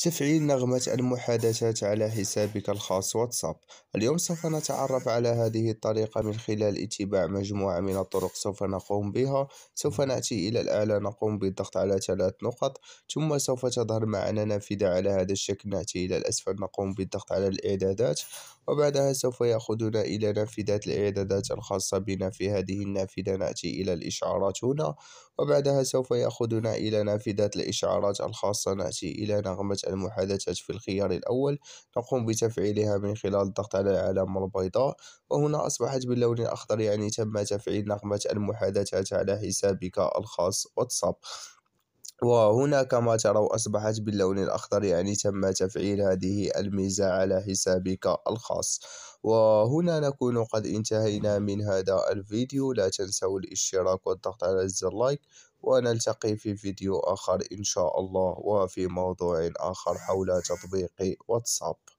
تفعيل نغمة المحادثات على حسابك الخاص واتساب اليوم سوف نتعرف على هذه الطريقة من خلال اتباع مجموعة من الطرق سوف نقوم بها سوف نعم. نأتي إلى الأعلى نقوم بالضغط على ثلاث نقط ثم سوف تظهر معنا نافذة على هذا الشكل نأتي إلى الأسفل نقوم بالضغط على الإعدادات وبعدها سوف يأخذنا إلى نافذة الإعدادات الخاصة بنا في هذه النافذة نأتي إلى الإشعارات هنا وبعدها سوف يأخذنا إلى نافذة الإشعارات الخاصة نأتي إلى نغمة المحادثات في الخيار الأول نقوم بتفعيلها من خلال الضغط على العلامة البيضاء وهنا أصبحت باللون الأخضر يعني تم تفعيل نقمة المحادثات على حسابك الخاص واتساب وهنا كما تروا أصبحت باللون الأخضر يعني تم تفعيل هذه الميزة على حسابك الخاص وهنا نكون قد انتهينا من هذا الفيديو لا تنسوا الاشتراك والضغط على زر لايك ونلتقي في فيديو آخر إن شاء الله وفي موضوع آخر حول تطبيق واتساب